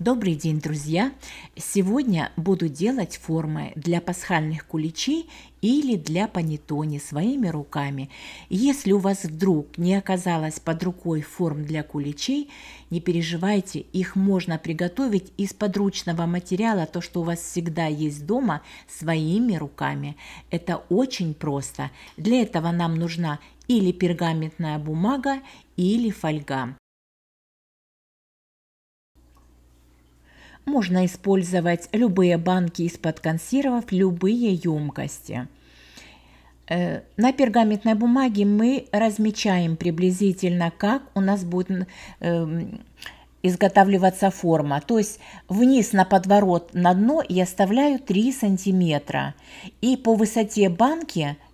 Добрый день, друзья! Сегодня буду делать формы для пасхальных куличей или для панеттони своими руками. Если у вас вдруг не оказалось под рукой форм для куличей, не переживайте, их можно приготовить из подручного материала, то, что у вас всегда есть дома, своими руками. Это очень просто. Для этого нам нужна или пергаментная бумага, или фольга. Можно использовать любые банки из-под консервов, любые емкости. Э, на пергаментной бумаге мы размечаем приблизительно, как у нас будет эм, изготавливаться форма. То есть вниз на подворот на дно я оставляю 3 сантиметра. И по высоте банки –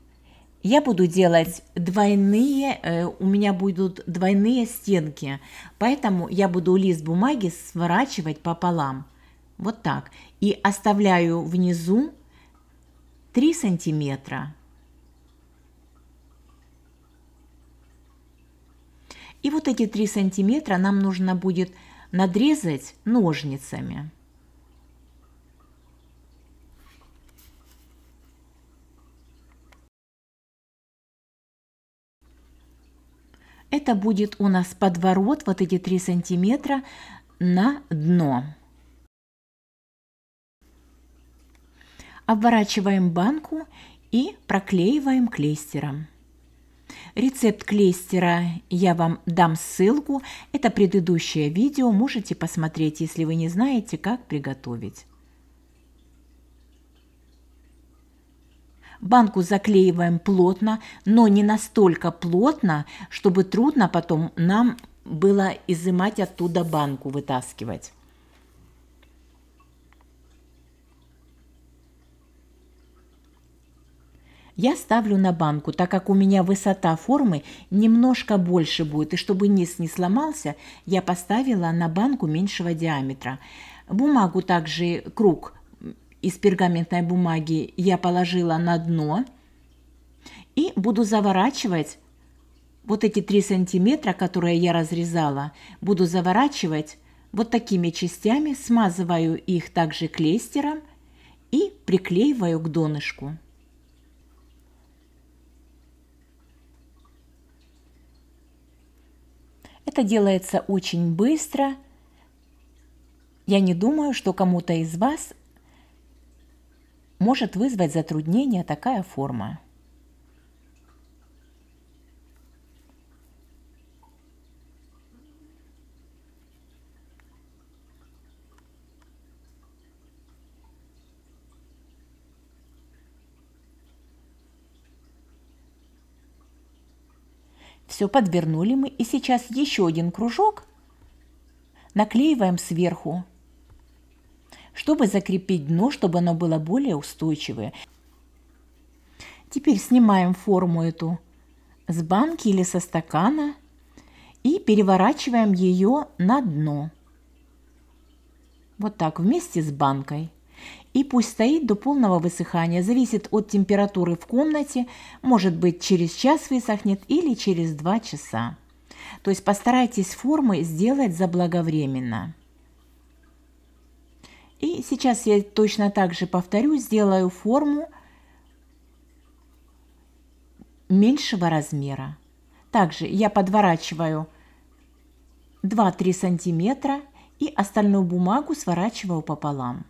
я буду делать двойные, э, у меня будут двойные стенки, поэтому я буду лист бумаги сворачивать пополам, вот так, и оставляю внизу 3 сантиметра. И вот эти 3 сантиметра нам нужно будет надрезать ножницами. Это будет у нас подворот, вот эти 3 сантиметра, на дно. Обворачиваем банку и проклеиваем клейстером. Рецепт клейстера я вам дам ссылку, это предыдущее видео, можете посмотреть, если вы не знаете, как приготовить. Банку заклеиваем плотно, но не настолько плотно, чтобы трудно потом нам было изымать оттуда банку, вытаскивать. Я ставлю на банку, так как у меня высота формы немножко больше будет, и чтобы низ не сломался, я поставила на банку меньшего диаметра. Бумагу также круг из пергаментной бумаги я положила на дно и буду заворачивать вот эти три сантиметра, которые я разрезала, буду заворачивать вот такими частями, смазываю их также клейстером и приклеиваю к донышку. Это делается очень быстро. Я не думаю, что кому-то из вас может вызвать затруднение такая форма. Все подвернули мы, и сейчас еще один кружок наклеиваем сверху чтобы закрепить дно, чтобы оно было более устойчивое. Теперь снимаем форму эту с банки или со стакана и переворачиваем ее на дно. Вот так, вместе с банкой. И пусть стоит до полного высыхания, зависит от температуры в комнате, может быть через час высохнет или через два часа. То есть постарайтесь формы сделать заблаговременно сейчас я точно так же повторю, сделаю форму меньшего размера. Также я подворачиваю 2-3 сантиметра и остальную бумагу сворачиваю пополам.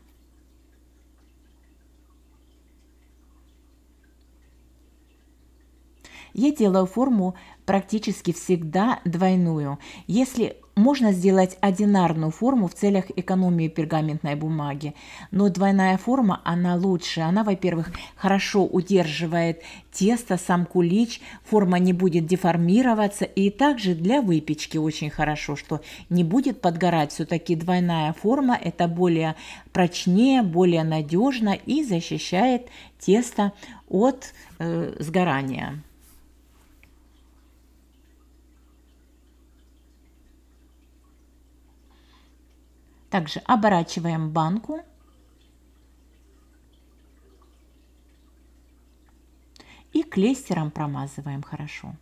Я делаю форму практически всегда двойную. Если можно сделать одинарную форму в целях экономии пергаментной бумаги, но двойная форма, она лучше. Она, во-первых, хорошо удерживает тесто, сам кулич, форма не будет деформироваться. И также для выпечки очень хорошо, что не будет подгорать. Все-таки двойная форма – это более прочнее, более надежно и защищает тесто от э, сгорания. Также оборачиваем банку. И клейстером промазываем хорошо.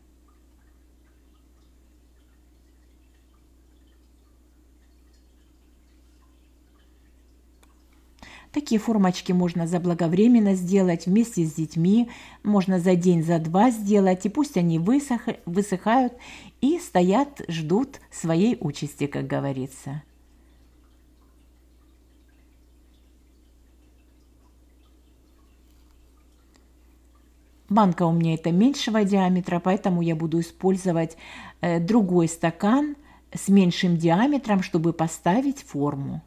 Такие формочки можно заблаговременно сделать вместе с детьми, можно за день, за два сделать, и пусть они высох, высыхают и стоят, ждут своей участи, как говорится. Банка у меня это меньшего диаметра, поэтому я буду использовать э, другой стакан с меньшим диаметром, чтобы поставить форму.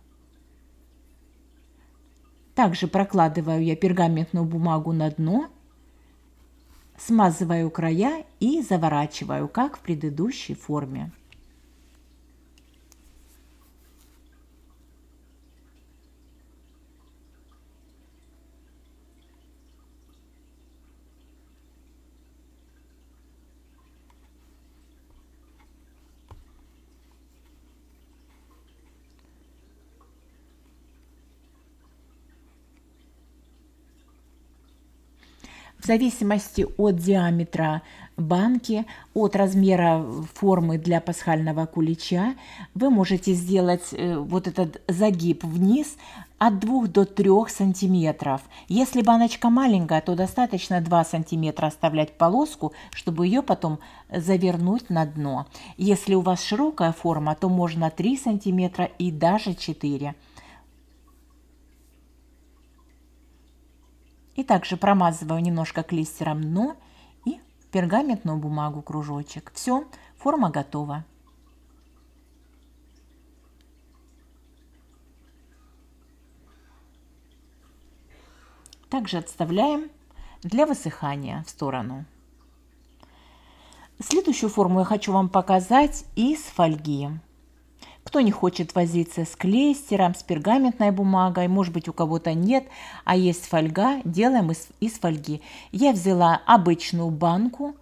Также прокладываю я пергаментную бумагу на дно, смазываю края и заворачиваю, как в предыдущей форме. в зависимости от диаметра банки, от размера формы для пасхального кулича, вы можете сделать э, вот этот загиб вниз от 2 до 3 сантиметров. Если баночка маленькая, то достаточно 2 сантиметра оставлять полоску, чтобы ее потом завернуть на дно. Если у вас широкая форма, то можно 3 сантиметра и даже 4 сантиметра. И также промазываю немножко клейстером, дно и пергаментную бумагу кружочек. Все, форма готова. Также отставляем для высыхания в сторону. Следующую форму я хочу вам показать из фольги. Никто не хочет возиться с клейстером, с пергаментной бумагой. Может быть, у кого-то нет, а есть фольга. Делаем из, из фольги. Я взяла обычную банку.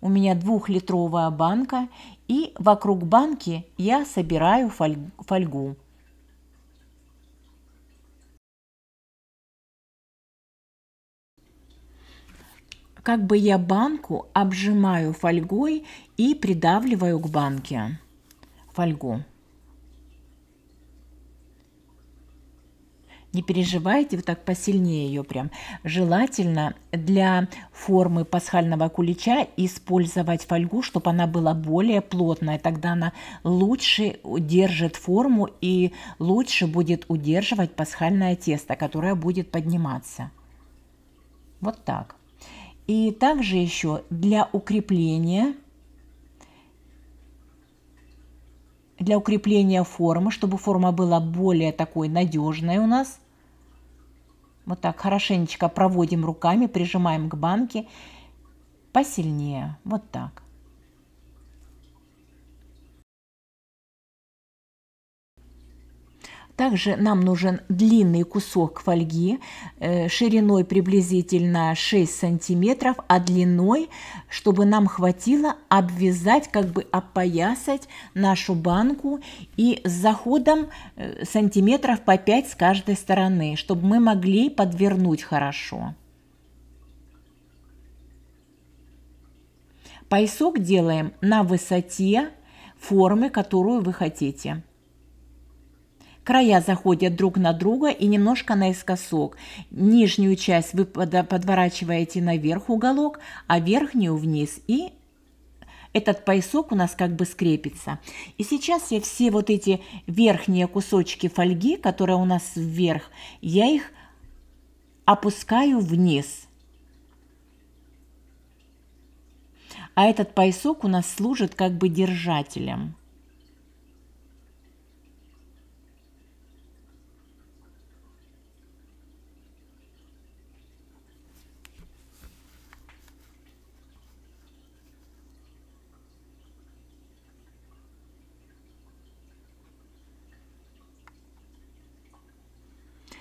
У меня двухлитровая банка. И вокруг банки я собираю фольгу. как бы я банку обжимаю фольгой и придавливаю к банке фольгу. не переживайте, вот так посильнее ее прям. Желательно для формы пасхального кулича использовать фольгу, чтобы она была более плотная, тогда она лучше удержит форму и лучше будет удерживать пасхальное тесто, которое будет подниматься. Вот так. И также еще для укрепления для укрепления формы, чтобы форма была более такой надежной у нас, вот так хорошенечко проводим руками, прижимаем к банке посильнее. Вот так. Также нам нужен длинный кусок фольги э, шириной приблизительно 6 сантиметров, а длиной, чтобы нам хватило обвязать, как бы опоясать нашу банку и с заходом э, сантиметров по 5 с каждой стороны, чтобы мы могли подвернуть хорошо. Поясок делаем на высоте формы, которую вы хотите. Края заходят друг на друга и немножко наискосок. Нижнюю часть вы подворачиваете наверх уголок, а верхнюю вниз и этот поясок у нас как бы скрепится. И сейчас я все вот эти верхние кусочки фольги, которые у нас вверх, я их опускаю вниз. А этот поясок у нас служит как бы держателем.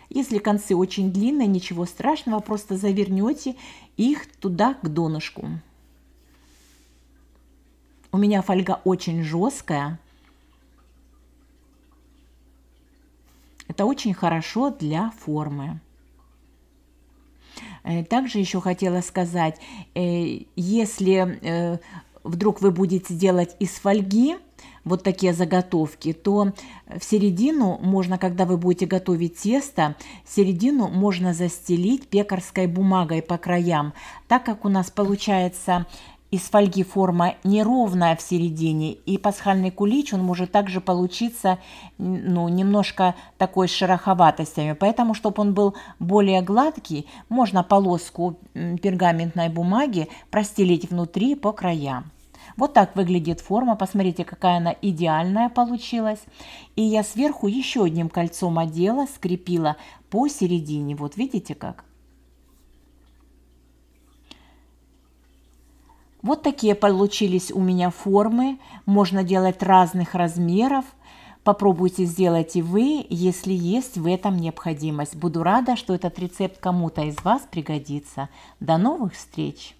Если концы очень длинные, ничего страшного, просто завернете их туда к донышку. У меня фольга очень жесткая. Это очень хорошо для формы. Э, также еще хотела сказать, э, если э, вдруг вы будете делать из фольги вот такие заготовки, то в середину можно, когда вы будете готовить тесто, середину можно застелить пекарской бумагой по краям, так как у нас получается из фольги форма неровная в середине, и пасхальный кулич он может также получиться ну, немножко такой с шероховатостями. Поэтому, чтобы он был более гладкий, можно полоску пергаментной бумаги простелить внутри по краям. Вот так выглядит форма. Посмотрите, какая она идеальная получилась. И я сверху еще одним кольцом одела, скрепила посередине. Вот видите как? Вот такие получились у меня формы, можно делать разных размеров. Попробуйте сделать и вы, если есть в этом необходимость. Буду рада, что этот рецепт кому-то из вас пригодится. До новых встреч!